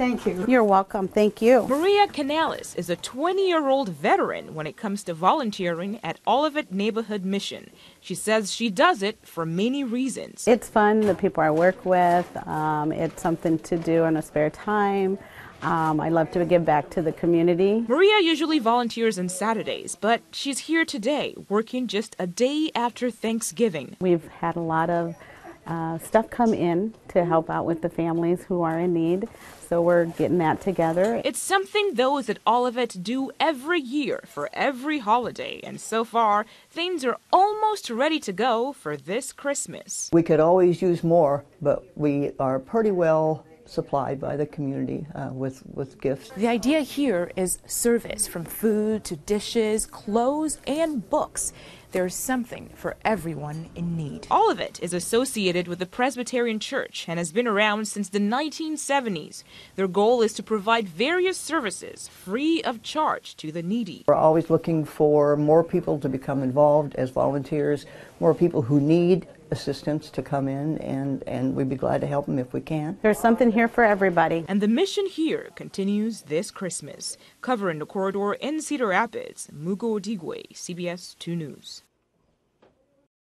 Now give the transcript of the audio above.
Thank you. You're welcome. Thank you. Maria Canales is a 20 year old veteran when it comes to volunteering at Olivet Neighborhood Mission. She says she does it for many reasons. It's fun, the people I work with, um, it's something to do in a spare time. Um, I love to give back to the community. Maria usually volunteers on Saturdays, but she's here today, working just a day after Thanksgiving. We've had a lot of uh, stuff come in to help out with the families who are in need. So we're getting that together. It's something those at Olivet do every year for every holiday, and so far things are almost ready to go for this Christmas. We could always use more, but we are pretty well supplied by the community uh, with, with gifts. The idea here is service from food to dishes, clothes, and books. There's something for everyone in need. All of it is associated with the Presbyterian Church and has been around since the 1970s. Their goal is to provide various services free of charge to the needy. We're always looking for more people to become involved as volunteers, more people who need assistants to come in, and, and we'd be glad to help them if we can. There's something here for everybody. And the mission here continues this Christmas. Covering the corridor in Cedar Rapids, Mugo Odigwe, CBS 2 News.